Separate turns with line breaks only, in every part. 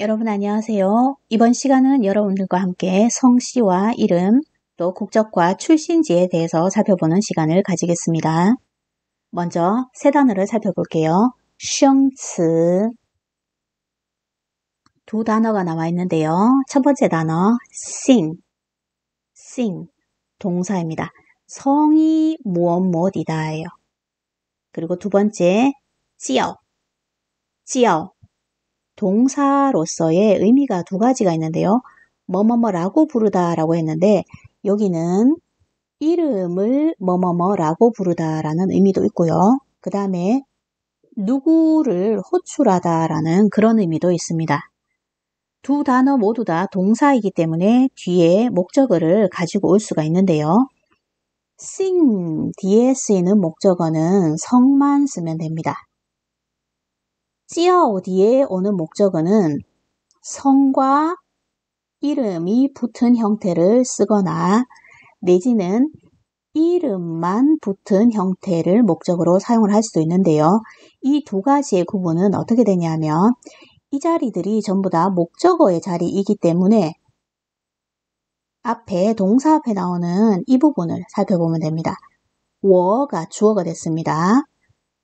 여러분 안녕하세요. 이번 시간은 여러분들과 함께 성씨와 이름, 또 국적과 출신지에 대해서 살펴보는 시간을 가지겠습니다. 먼저 세 단어를 살펴볼게요. 슝츠두 단어가 나와 있는데요. 첫 번째 단어 싱, 싱 동사입니다. 성이 무엇 무엇이다예요. 그리고 두 번째 찌어, 찌어 동사로서의 의미가 두 가지가 있는데요. 뭐뭐뭐라고 부르다라고 했는데 여기는 이름을 뭐뭐뭐라고 부르다라는 의미도 있고요. 그 다음에 누구를 호출하다라는 그런 의미도 있습니다. 두 단어 모두 다 동사이기 때문에 뒤에 목적어를 가지고 올 수가 있는데요. sing 뒤에 쓰이는 목적어는 성만 쓰면 됩니다. c 어 o 디의 오는 목적어는 성과 이름이 붙은 형태를 쓰거나 내지는 이름만 붙은 형태를 목적으로 사용을 할 수도 있는데요. 이 두 가지의 구분은 어떻게 되냐면 이 자리들이 전부 다 목적어의 자리이기 때문에 앞에 동사 앞에 나오는 이 부분을 살펴보면 됩니다. 워가 주어가 됐습니다.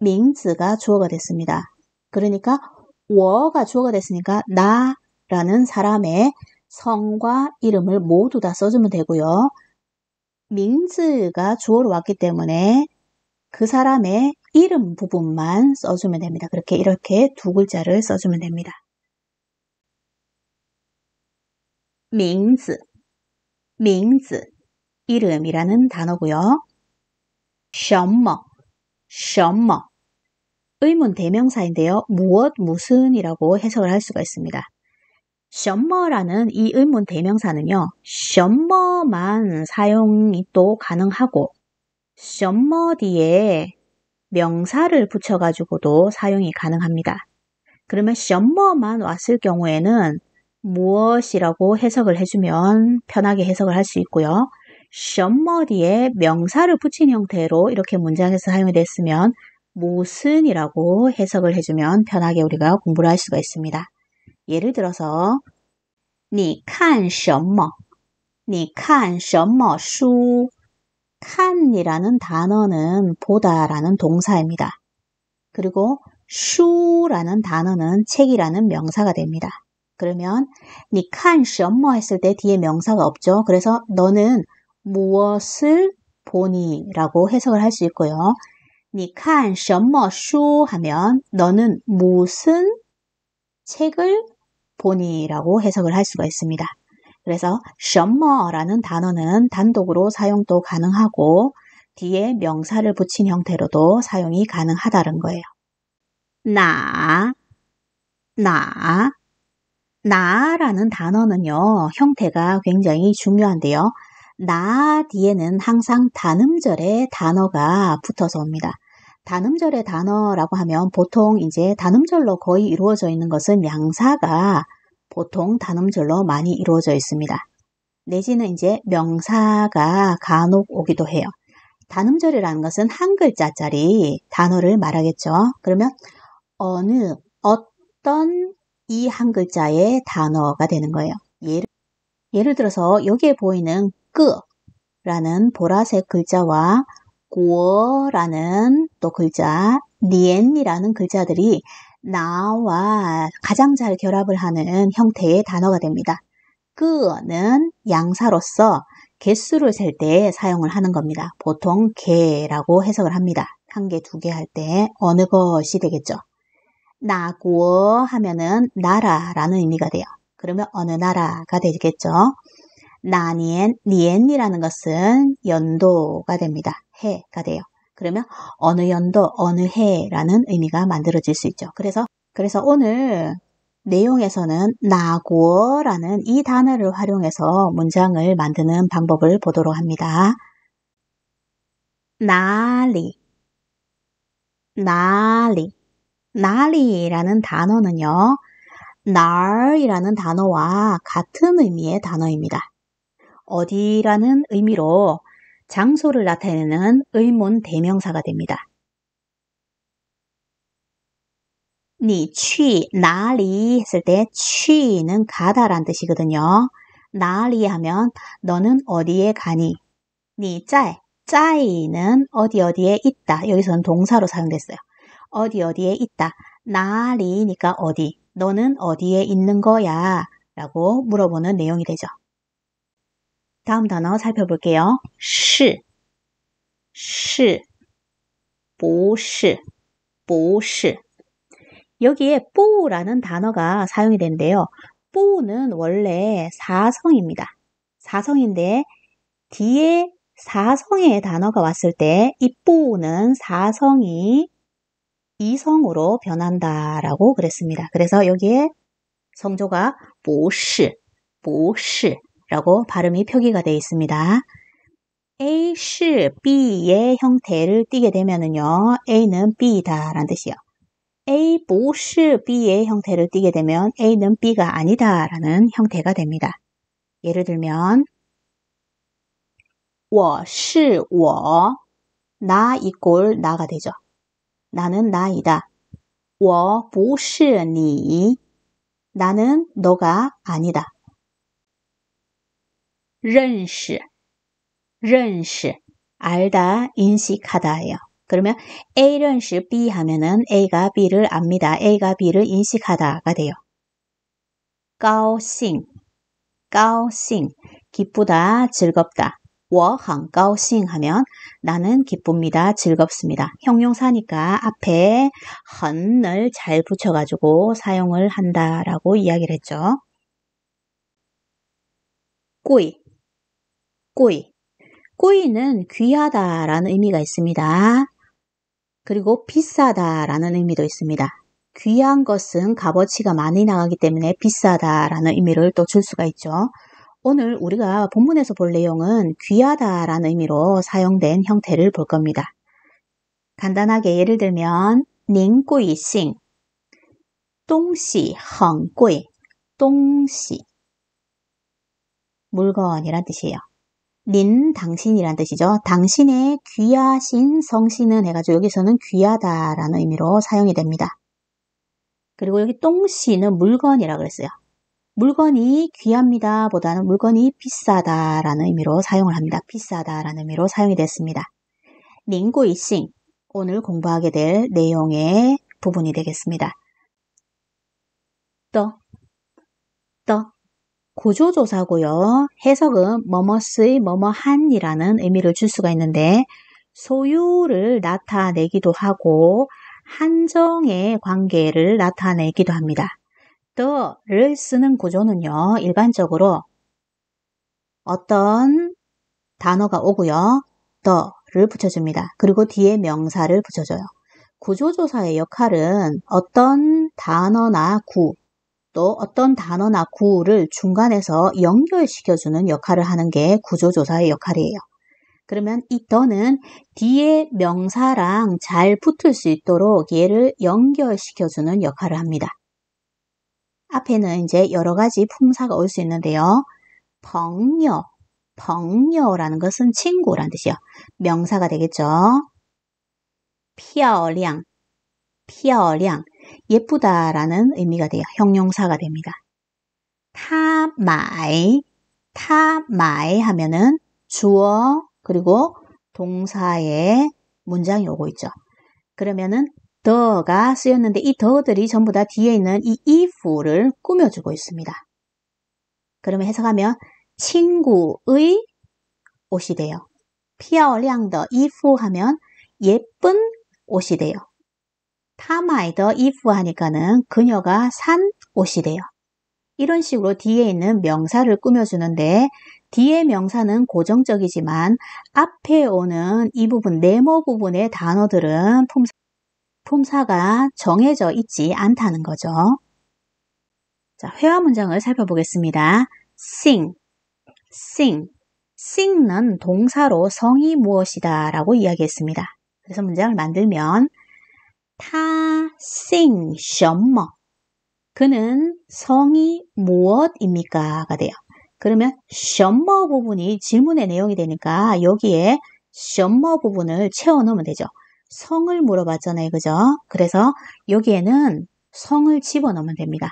밍즈가 주어가 됐습니다. 그러니까 워가 주어가 됐으니까 나라는 사람의 성과 이름을 모두 다 써주면 되고요. 밍즈가 주어로 왔기 때문에 그 사람의 이름 부분만 써주면 됩니다. 그렇게 이렇게 두 글자를 써주면 됩니다. 밍즈, 밍즈, 이름이라는 단어고요. 什么,什么 의문 대명사인데요. 무엇, 무슨이라고 해석을 할 수가 있습니다. 什么라는 이 의문 대명사는요. 什么만 사용이 또 가능하고 什么 뒤에 명사를 붙여가지고도 사용이 가능합니다. 그러면 什么만 왔을 경우에는 무엇이라고 해석을 해주면 편하게 해석을 할 수 있고요. 什么 뒤에 명사를 붙인 형태로 이렇게 문장에서 사용이 됐으면 못은이라고 해석을 해주면 편하게 우리가 공부를 할 수가 있습니다. 예를 들어서 你看什么?你看什么书? 칸이라는 단어는 보다라는 동사입니다. 그리고 슈라는 단어는 책이라는 명사가 됩니다. 그러면 니칸什머 했을 때 뒤에 명사가 없죠. 그래서 너는 무엇을 보니라고 해석을 할 수 있고요. 你看什么书 하면 너는 무슨 책을 보니라고 해석을 할 수가 있습니다. 그래서 什么라는 단어는 단독으로 사용도 가능하고 뒤에 명사를 붙인 형태로도 사용이 가능하다는 거예요. 나, 나, 나라는 단어는요, 형태가 굉장히 중요한데요. 나 뒤에는 항상 단음절의 단어가 붙어서 옵니다. 단음절의 단어라고 하면 보통 이제 단음절로 거의 이루어져 있는 것은 명사가 보통 단음절로 많이 이루어져 있습니다. 내지는 이제 명사가 간혹 오기도 해요. 단음절이라는 것은 한 글자짜리 단어를 말하겠죠. 그러면 어느, 어떤 이 한 글자의 단어가 되는 거예요. 예를, 예를 들어서 여기에 보이는 끄라는 보라색 글자와 고어라는 또 글자 니엔이라는 글자들이 나와 가장 잘 결합을 하는 형태의 단어가 됩니다. 끄는 양사로서 개수를 셀 때 사용을 하는 겁니다. 보통 개라고 해석을 합니다. 한 개, 두 개 할 때 어느 것이 되겠죠. 나고 하면은 나라라는 의미가 돼요. 그러면 어느 나라가 되겠죠. 나니엔, 니엔이라는 것은 연도가 됩니다. 해가 돼요. 그러면 어느 연도, 어느 해라는 의미가 만들어질 수 있죠. 그래서 그래서 오늘 내용에서는 나고라는 이 단어를 활용해서 문장을 만드는 방법을 보도록 합니다. 나리, 나리, 나리라는 단어는요, 날이라는 단어와 같은 의미의 단어입니다. 어디라는 의미로 장소를 나타내는 의문 대명사가 됩니다. 你去哪里 했을 때 去는 가다란 뜻이거든요. 哪里 하면 너는 어디에 가니? 你在 짜이는 어디 어디에 있다. 여기서는 동사로 사용됐어요. 어디 어디에 있다. 나리니까 어디. 너는 어디에 있는 거야? 라고 물어보는 내용이 되죠. 다음 단어 살펴볼게요. 시, 시, 不是,不是. 여기에 뽀라는 단어가 사용이 되는데요. 뽀는 원래 사성입니다. 사성인데 뒤에 사성의 단어가 왔을 때 이 뽀는 사성이 이성으로 변한다라고 그랬습니다. 그래서 여기에 성조가 不是,不是 라고 발음이 표기가 되어 있습니다. A, 시, B의 형태를 띠게 되면은요. A는 B다 라는 뜻이요. A, 보시, B의 형태를 띠게 되면 A는 B가 아니다 라는 형태가 됩니다. 예를 들면 我是我나 이꼴 나가 되죠. 나는 나이다. 我不是你나는 너가 아니다. 认识,认识, 알다, 인식하다예요. 그러면 A 认识 B 하면은 A가 B를 압니다. A가 B를 인식하다가 돼요. 高兴,高兴, 기쁘다, 즐겁다. 我很高兴 하면 나는 기쁩니다, 즐겁습니다. 형용사니까 앞에 很을 잘 붙여가지고 사용을 한다라고 이야기를 했죠. 꾸이 꼬이. 꼬이는 귀하다라는 의미가 있습니다. 그리고 비싸다라는 의미도 있습니다. 귀한 것은 값어치가 많이 나가기 때문에 비싸다라는 의미를 또 줄 수가 있죠. 오늘 우리가 본문에서 볼 내용은 귀하다라는 의미로 사용된 형태를 볼 겁니다. 간단하게 예를 들면 꼬이贵똥东 헝꼬이, 똥西 물건이란 뜻이에요. 닌 당신이란 뜻이죠. 당신의 귀하신 성신은 해가지고 여기서는 귀하다라는 의미로 사용이 됩니다. 그리고 여기 똥씨는 물건이라 고 그랬어요. 물건이 귀합니다 보다는 물건이 비싸다라는 의미로 사용을 합니다. 비싸다라는 의미로 사용이 됐습니다. 링고이싱 오늘 공부하게 될 내용의 부분이 되겠습니다. 또 구조조사고요. 해석은 뭐뭐스의 뭐뭐한이라는 의미를 줄 수가 있는데 소유를 나타내기도 하고 한정의 관계를 나타내기도 합니다. t 를 쓰는 구조는요. 일반적으로 어떤 단어가 오고요. t 를 붙여줍니다. 그리고 뒤에 명사를 붙여줘요. 구조조사의 역할은 어떤 단어나 구, 또 어떤 단어나 구를 중간에서 연결시켜주는 역할을 하는 게 구조조사의 역할이에요. 그러면 이 더는 뒤에 명사랑 잘 붙을 수 있도록 얘를 연결시켜주는 역할을 합니다. 앞에는 이제 여러 가지 품사가 올 수 있는데요. 벙여, 벙여라는 것은 친구란 뜻이요. 명사가 되겠죠. 피어량, 피 예쁘다라는 의미가 돼요. 형용사가 됩니다. 타마이, 타마이 하면은 주어 그리고 동사의 문장이 오고 있죠. 그러면은 더가 쓰였는데 이 더들이 전부 다 뒤에 있는 이 if를 꾸며주고 있습니다. 그러면 해석하면 친구의 옷이 돼요. 피아올량더 if 하면 예쁜 옷이 돼요. 타마이더 if 하니까는 그녀가 산 옷이래요. 이런 식으로 뒤에 있는 명사를 꾸며주는데 뒤에 명사는 고정적이지만 앞에 오는 이 부분 네모 부분의 단어들은 품사, 품사가 정해져 있지 않다는 거죠. 자, 회화 문장을 살펴보겠습니다. sing, sing, sing는 동사로 성이 무엇이다 라고 이야기했습니다. 그래서 문장을 만들면 他 생, 什么 그는 성이 무엇입니까? 가 돼요. 그러면 什么 부분이 질문의 내용이 되니까 여기에 什么 부분을 채워 넣으면 되죠. 성을 물어봤잖아요. 그죠? 그래서 여기에는 성을 집어넣으면 됩니다.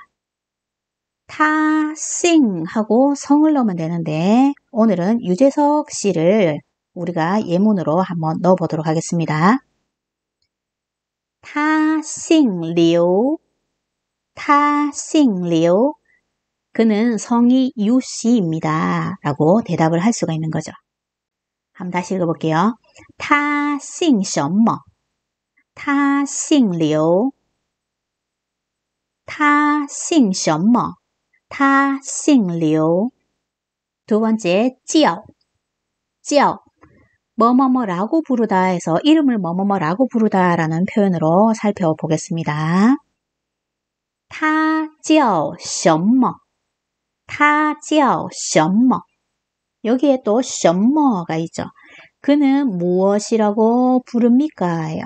타싱 하고 성을 넣으면 되는데 오늘은 유재석 씨를 우리가 예문으로 한번 넣어보도록 하겠습니다. 他姓刘，他姓刘。 그는 성이 유 씨입니다. 라고 대답을 할 수가 있는 거죠. 한번 다시 읽어볼게요. 타姓什么? 타姓刘. 타姓什么? 타姓刘. 두 번째, 叫.叫. 뭐뭐뭐라고 부르다 해서 이름을 뭐뭐뭐라고 부르다라는 표현으로 살펴보겠습니다. 타叫什么? 타叫什么? 여기에 또 什么가 있죠. 그는 무엇이라고 부릅니까요?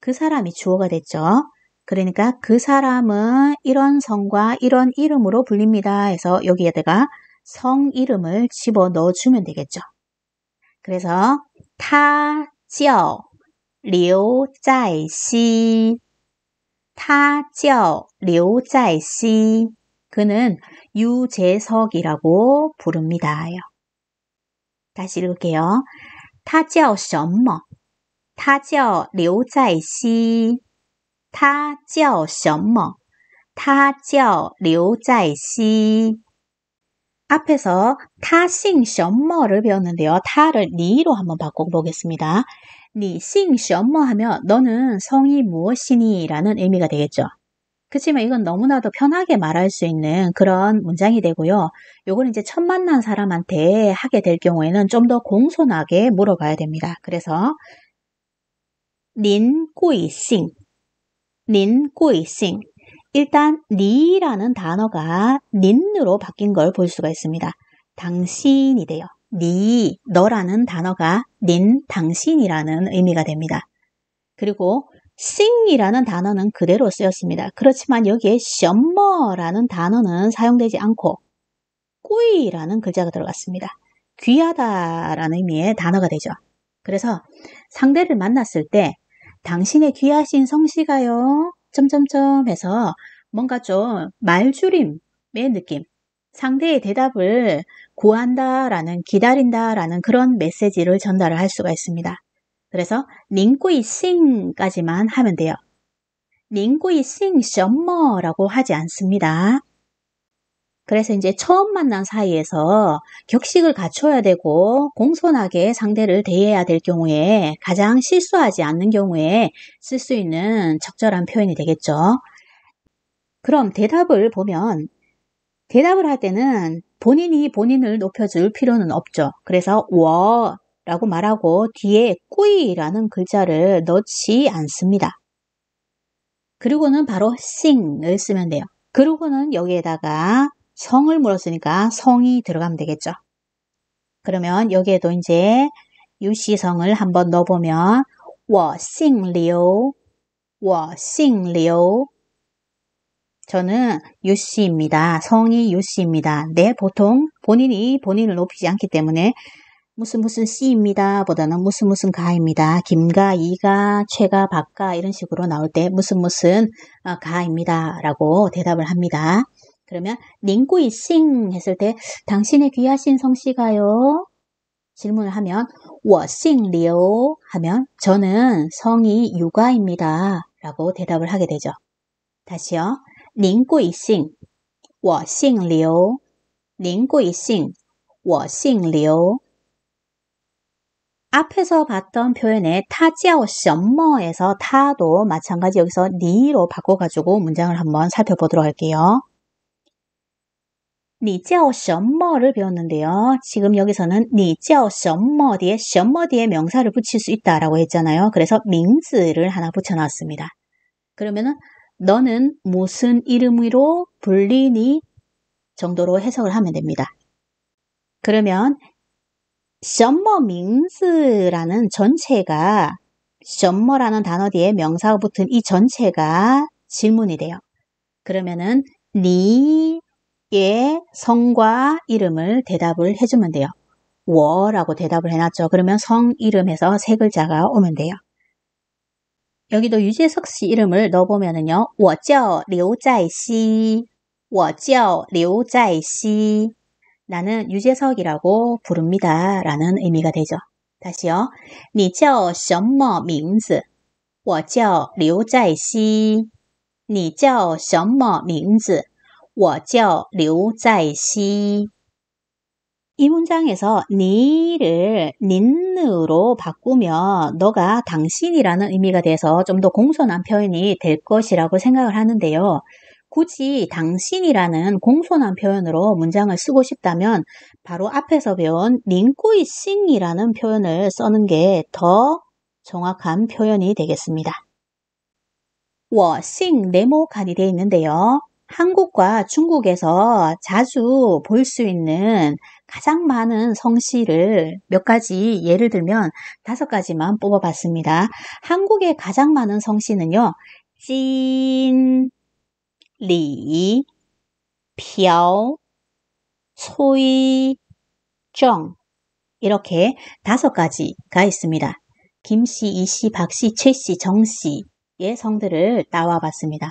그 사람이 주어가 됐죠. 그러니까 그 사람은 이런 성과 이런 이름으로 불립니다. 해서 여기에다가 성 이름을 집어 넣어주면 되겠죠. 그래서 타지어 在西 타지어 在西 그는 유재석이라고 부릅니다 다시 읽을게요. 타지什么? 타지어 在西 타지어 什么? 타지어 在西 앞에서 타싱什머를 배웠는데요. 타를 니로 한번 바꿔보겠습니다. 니싱什머 뭐 하면 너는 성이 무엇이니? 라는 의미가 되겠죠. 그렇지만 이건 너무나도 편하게 말할 수 있는 그런 문장이 되고요. 요건 이제 첫 만난 사람한테 하게 될 경우에는 좀 더 공손하게 물어봐야 됩니다. 그래서 닌 꾸이싱 닌 꾸이싱 일단 니라는 단어가 닌으로 바뀐 걸 볼 수가 있습니다. 당신이 돼요. 니, 너라는 단어가 닌, 당신이라는 의미가 됩니다. 그리고 s 이라는 단어는 그대로 쓰였습니다. 그렇지만 여기에 셔머라는 단어는 사용되지 않고 꾸이라는 글자가 들어갔습니다. 귀하다라는 의미의 단어가 되죠. 그래서 상대를 만났을 때 당신의 귀하신 성씨가요. 점점점 해서 뭔가 좀 말줄임의 느낌, 상대의 대답을 구한다라는 기다린다라는 그런 메시지를 전달을 할 수가 있습니다. 그래서 링구이싱까지만 하면 돼요. 링구이싱 셔머라고 하지 않습니다. 그래서 이제 처음 만난 사이에서 격식을 갖춰야 되고 공손하게 상대를 대해야 될 경우에 가장 실수하지 않는 경우에 쓸 수 있는 적절한 표현이 되겠죠. 그럼 대답을 보면 대답을 할 때는 본인이 본인을 높여줄 필요는 없죠. 그래서 워 라고 말하고 뒤에 꾸이라는 글자를 넣지 않습니다. 그리고는 바로 싱을 쓰면 돼요. 그리고는 여기에다가 성을 물었으니까 성이 들어가면 되겠죠. 그러면 여기에도 이제 유시성을 한번 넣어보면 我姓刘,我姓刘 저는 유씨입니다. 성이 유씨입니다. 네, 보통 본인이 본인을 높이지 않기 때문에 무슨 무슨 씨입니다 보다는 무슨 무슨 가입니다. 김가, 이가, 최가, 박가 이런 식으로 나올 때 무슨 무슨 어, 가입니다 라고 대답을 합니다. 그러면 닝구이싱 했을 때 당신의 귀하신 성씨가요? 질문을 하면 워싱리오 하면 저는 성이 유가입니다. 라고 대답을 하게 되죠. 다시요. 닝구이싱 워싱리오 姓구이싱 워싱리오 앞에서 봤던 표현의 타지아오 셔머에서 타도 마찬가지 여기서 니로 바꿔가지고 문장을 한번 살펴보도록 할게요. 你叫什么를 배웠는데요. 지금 여기서는 你叫什么 뒤에 什么 뒤에 명사를 붙일 수 있다라고 했잖아요. 그래서 명字를 하나 붙여놨습니다. 그러면은 너는 무슨 이름으로 불리니 정도로 해석을 하면 됩니다. 그러면 什么名字라는 전체가 什么라는 단어 뒤에 명사가 붙은 이 전체가 질문이 돼요. 그러면은 니 예, 성과 이름을 대답을 해주면 돼요. 워라고 대답을 해놨죠. 그러면 성 이름에서 세 글자가 오면 돼요. 여기도 유재석 씨 이름을 넣어보면은요. 我叫刘在熙.我叫刘在熙. 나는 유재석이라고 부릅니다. 라는 의미가 되죠. 다시요. 你叫什么名字?我叫刘在熙.你叫什么名字? 我叫刘在熙。이 문장에서 니를 닌으로 바꾸면 너가 당신이라는 의미가 돼서 좀 더 공손한 표현이 될 것이라고 생각을 하는데요. 굳이 당신이라는 공손한 표현으로 문장을 쓰고 싶다면 바로 앞에서 배운 닌꾸이싱이라는 표현을 쓰는 게 더 정확한 표현이 되겠습니다. 워싱 네모 칸이 되어 있는데요. 한국과 중국에서 자주 볼 수 있는 가장 많은 성씨를 몇 가지 예를 들면 다섯 가지만 뽑아봤습니다. 한국의 가장 많은 성씨는요. 찐, 리, 표, 소이, 정 이렇게 다섯 가지가 있습니다. 김씨, 이씨, 박씨, 최씨, 정씨의 성들을 나와봤습니다.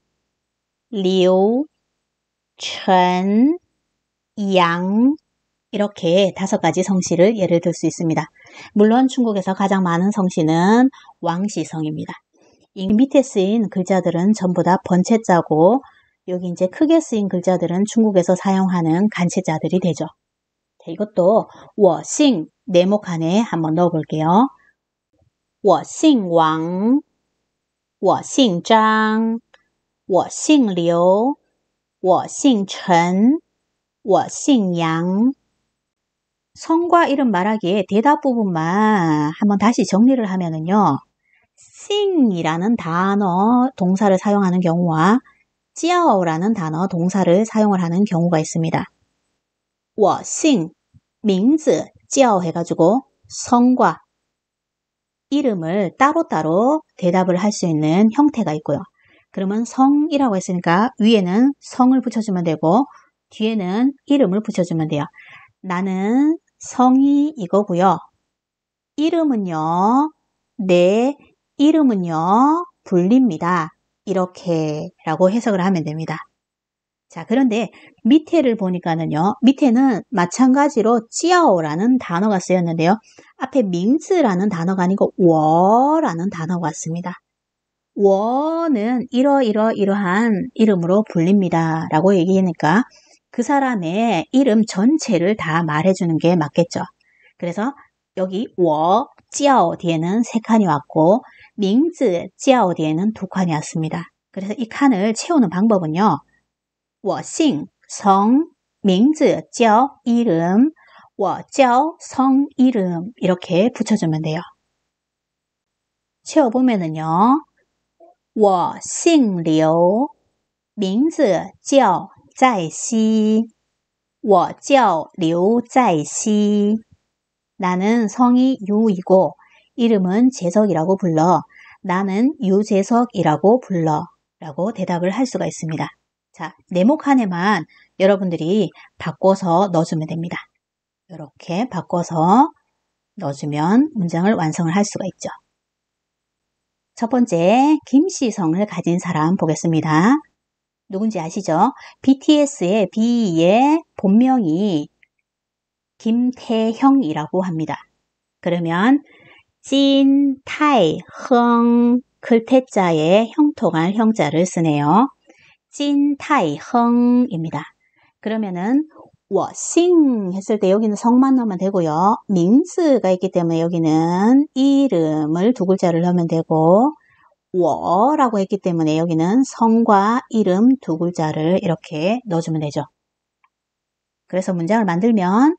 류, 천, 양 이렇게 다섯 가지 성씨를 예를 들 수 있습니다. 물론 중국에서 가장 많은 성씨는 왕씨성입니다. 이 밑에 쓰인 글자들은 전부 다 번체자고 여기 이제 크게 쓰인 글자들은 중국에서 사용하는 간체자들이 되죠. 이것도 워싱 네모 칸에 한번 넣어볼게요. 워싱왕, 워싱장, 我姓刘，我姓陈，我姓양. 성과 이름 말하기에 대답 부분만 한번 다시 정리를 하면은요. s 이라는 단어 동사를 사용하는 경우와 j 어 a 라는 단어 동사를 사용을 하는 경우가 있습니다. 我姓名字 j 어 a 해가지고 성과 이름을 따로따로 대답을 할 수 있는 형태가 있고요. 그러면 성이라고 했으니까 위에는 성을 붙여주면 되고 뒤에는 이름을 붙여주면 돼요. 나는 성이 이거고요. 이름은요. 내 이름은요. 불립니다. 이렇게 라고 해석을 하면 됩니다. 자, 그런데 밑에를 보니까는요. 밑에는 마찬가지로 찌아오라는 단어가 쓰였는데요. 앞에 민즈라는 단어가 아니고 워라는 단어가 왔습니다. 원은 이러이러이러한 이름으로 불립니다. 라고 얘기하니까 그 사람의 이름 전체를 다 말해주는 게 맞겠죠. 그래서 여기 워, 찌아오 뒤에는 세 칸이 왔고 밍즈, 찌아오 뒤에는 두 칸이 왔습니다. 그래서 이 칸을 채우는 방법은요. 워싱, 성, 밍즈, 찌오 이름, 워, 찌오 성, 이름 이렇게 붙여주면 돼요. 채워보면은요. 我姓刘，名字叫在西。我叫刘在시. 나는 성이 유이고 이름은 재석이라고 불러. 나는 유재석이라고 불러. 라고 대답을 할 수가 있습니다. 자, 네모칸에만 여러분들이 바꿔서 넣어주면 됩니다. 이렇게 바꿔서 넣어주면 문장을 완성을 할 수가 있죠. 첫 번째, 김시성을 가진 사람 보겠습니다. 누군지 아시죠? BTS의 B의 본명이 김태형이라고 합니다. 그러면 찐, 타이, 흥, 글태자에 형통할 형자를 쓰네요. 찐, 타이, 흥입니다. 그러면은 워싱 했을 때 여기는 성만 넣으면 되고요. 밍스가 있기 때문에 여기는 이름을 두 글자를 넣으면 되고 워라고 했기 때문에 여기는 성과 이름 두 글자를 이렇게 넣어주면 되죠. 그래서 문장을 만들면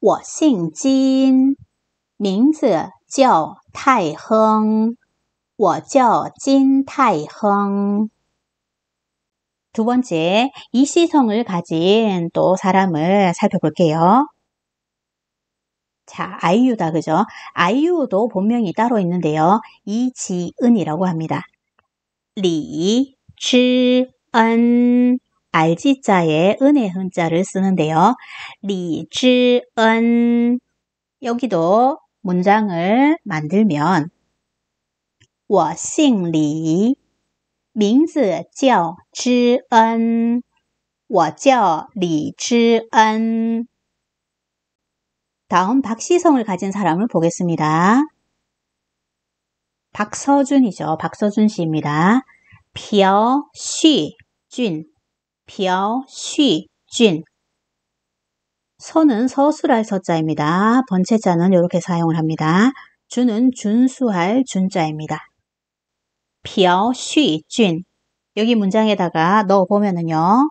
我姓金,名字叫泰亨,我叫金泰亨。두 번째, 이시성을 가진 또 사람을 살펴볼게요. 자, 아이유다, 그죠? 아이유도 본명이 따로 있는데요. 이지은이라고 합니다. 리, 치, 은, 알지자에 은의 흔자를 쓰는데요. 리, 치, 은. 여기도 문장을 만들면, 我姓李。 名字叫知恩，我叫李知은 다음 박시성을 가진 사람을 보겠습니다. 박서준이죠. 박서준 씨입니다. 朴旭준, 朴旭준. 서는 서술할 서자입니다. 번체자는 이렇게 사용을 합니다. 준은 준수할 준자입니다. 朴旭준 여기 문장에다가 넣어보면은요.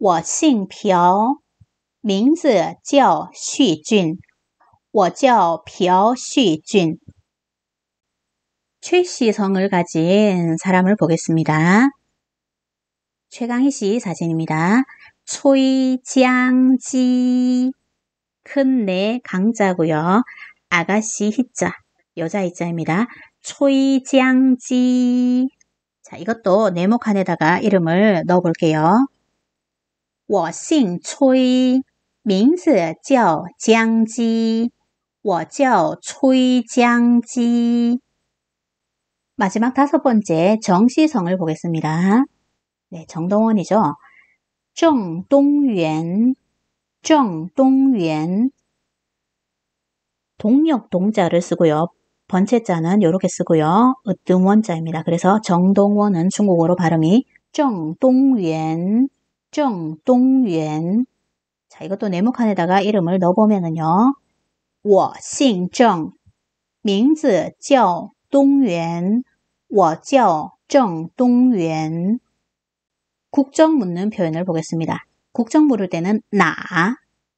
我姓朴,名字叫旭준我叫朴旭준 최씨 성을 가진 사람을 보겠습니다. 최강희 씨 사진입니다. 초이장지 큰내 강자고요. 아가씨 희자 여자 희자입니다. 소이지지 자, 이것도 네모 칸에다가 이름을 넣어 볼게요. 我姓崔,名字叫姜基.我叫崔姜基. 마지막 다섯 번째 정시성을 보겠습니다. 네, 정동원이죠. 정동元, 정동元. 동력 동자를 쓰고요. 번째자는 이렇게 쓰고요. 으뜸원자입니다. 그래서 정동원은 중국어로 발음이 정동원정동원 자, 이것도 네모칸에다가 이름을 넣어보면은요. 我姓郑,名字叫东元,我叫郑东元. 국정 묻는 표현을 보겠습니다. 국정 물을 때는 나,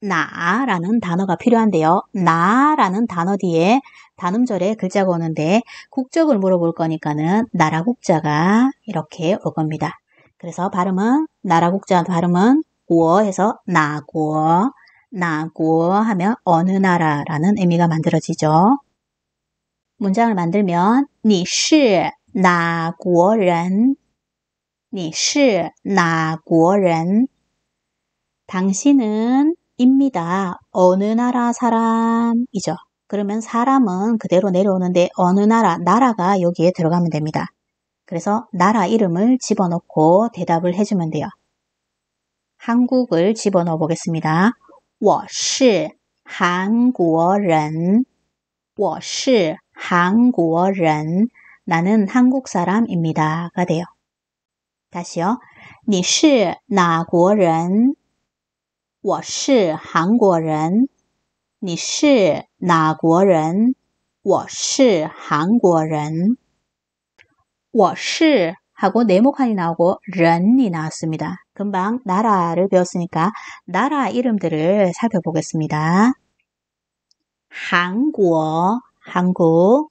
나라는 단어가 필요한데요. 나라는 단어 뒤에 단음절에 글자가 오는데 국적을 물어볼 거니까는 나라 국자가 이렇게 올 겁니다. 그래서 발음은 나라 국자 발음은 고어 해서 나고 나고 하면 어느 나라라는 의미가 만들어지죠. 문장을 만들면 你是哪国人?你是哪国人? 당신은 입니다. 어느 나라 사람이죠. 그러면 사람은 그대로 내려오는데 어느 나라, 나라가 여기에 들어가면 됩니다. 그래서 나라 이름을 집어넣고 대답을 해주면 돼요. 한국을 집어넣어 보겠습니다. 我是 한국인 我是 한국인 나는 한국 사람입니다가 돼요. 다시요. 你是哪国人? 我是韩国人。你是哪国人？我是韩国人。我是하고 네모칸이 나오고 런이 나왔습니다. 금방 나라를 배웠으니까 나라 이름들을 살펴보겠습니다. 한국, 한국,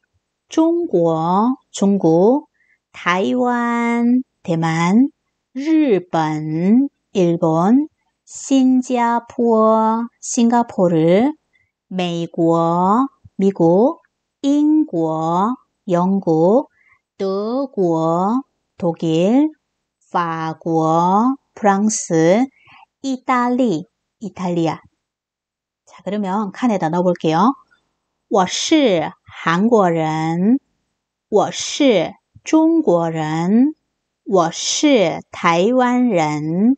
중국, 어 중국, 타이완, 대만, 일본, 일본, 싱가포르, 싱가포르, 미국, 미국, 인국, 영국,德国, 독일,法国, 프랑스, 이탈리, 이탈리아. 자, 그러면 칸에다 넣어볼게요. 我是韩国人,我是中国人,我是台湾人,我是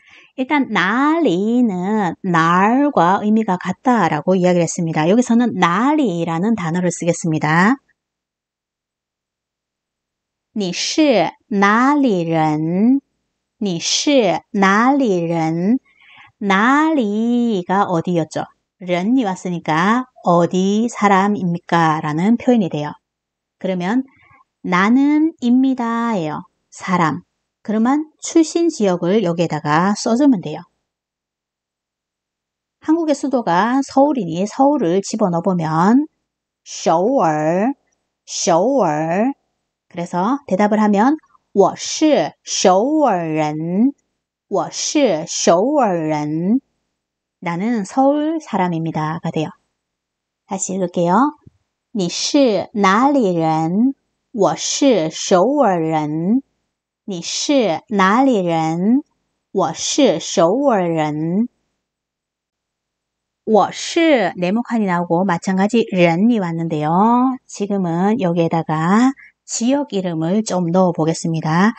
일단 나리는 날과 의미가 같다라고 이야기를 했습니다. 여기서는 나리라는 단어를 쓰겠습니다. 你是哪里人?你是哪里人? 나리가 어디였죠? 人이 왔으니까 어디 사람입니까? 라는 표현이 돼요. 그러면 나는입니다예요. 사람. 그러면 출신 지역을 여기에다가 써주면 돼요. 한국의 수도가 서울이니 서울을 집어넣어보면 서울, 서울 그래서 대답을 하면 我是首尔人,我是首尔人 나는 서울 사람입니다. 가 돼요. 다시 읽을게요. 你是哪里人?我是首尔人。你是哪里人？我是首尔人。我是 네모칸이나오고 마찬가지 렌이 왔는데요. 지금은 여기에다가 지역 이름을 좀 넣어 보겠습니다.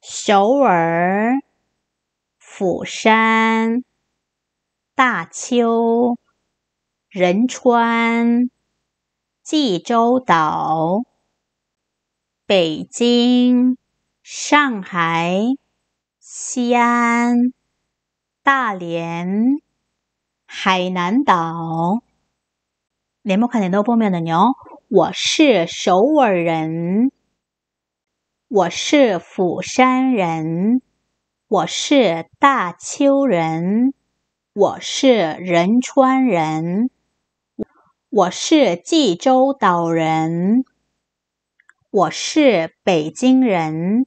서울, 부산, 다치오, 런천, 지조도, 베上海、西安、大连、海南岛，连播快点都播面的牛，我是首尔人，我是釜山人，我是大邱人，我是仁川人，我是济州岛人，我是北京人。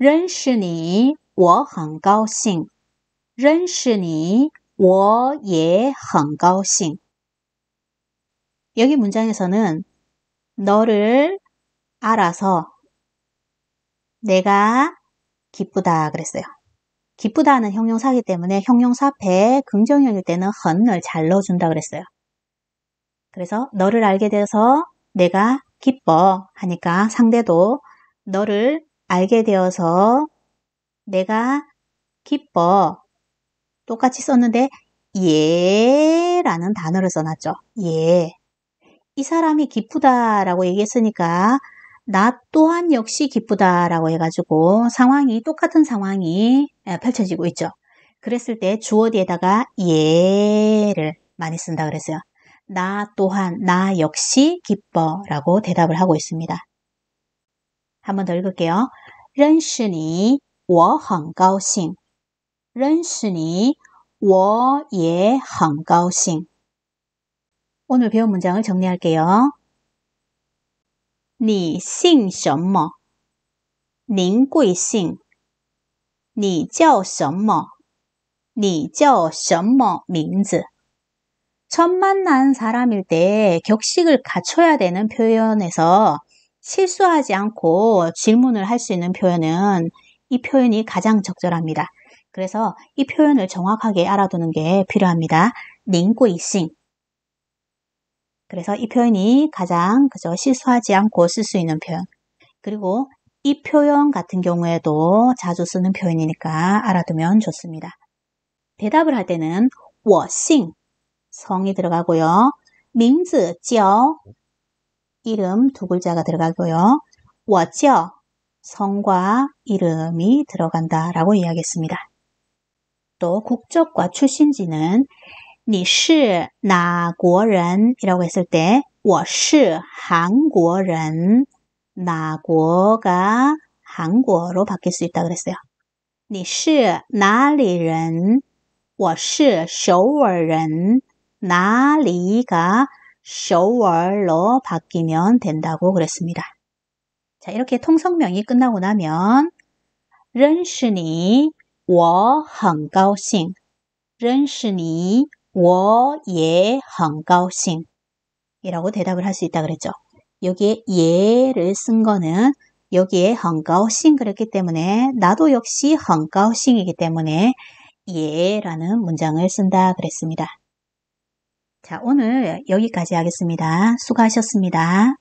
认识你，我很高兴。认识你，我也很高兴。 여기 문장에서는 너를 알아서 내가 기쁘다 그랬어요. 기쁘다는 형용사기 때문에 형용사 패 긍정형일 때는 헌을 잘 넣어준다 그랬어요. 그래서 너를 알게 돼서 내가 기뻐 하니까 상대도 너를 알게 되어서 내가 기뻐. 똑같이 썼는데 예 라는 단어를 써놨죠. 예. 이 사람이 기쁘다 라고 얘기했으니까 나 또한 역시 기쁘다 라고 해가지고 상황이 똑같은 상황이 예, 펼쳐지고 있죠. 그랬을 때 주어 뒤에다가 예 를 많이 쓴다 그랬어요. 나 또한, 나 역시 기뻐 라고 대답을 하고 있습니다. 한번 더 읽을게요. 认识你，我很高兴。认识你，我也很高兴。 오늘 배운 문장을 정리할게요. 你姓什么?您贵姓?你叫什么?你叫什么名字? 처음 만난 사람일 때 격식을 갖춰야 되는 표현에서 실수하지 않고 질문을 할 수 있는 표현은 이 표현이 가장 적절합니다. 그래서 이 표현을 정확하게 알아두는 게 필요합니다. 닝고이싱 그래서 이 표현이 가장 그저 실수하지 않고 쓸 수 있는 표현. 그리고 이 표현 같은 경우에도 자주 쓰는 표현이니까 알아두면 좋습니다. 대답을 할 때는 워싱 성이 들어가고요. 名字叫 이름 두 글자가 들어가고요. 워죠 성과 이름이 들어간다라고 이야기했습니다. 또 국적과 출신지는 你是哪国人이라고 했을 때我是韩国人나国가 한국어로 바뀔 수 있다 그랬어요. 你是哪里人?我是首尔人.哪里가 shower로 바뀌면 된다고 그랬습니다. 자, 이렇게 통성명이 끝나고 나면 认识你我很高兴认识你我也很高兴 이라고 대답을 할 수 있다 그랬죠. 여기에 예를 쓴 거는 여기에 헝가高싱 그랬기 때문에 나도 역시 헝가高싱이기 때문에 예라는 문장을 쓴다 그랬습니다. 자, 오늘 여기까지 하겠습니다. 수고하셨습니다.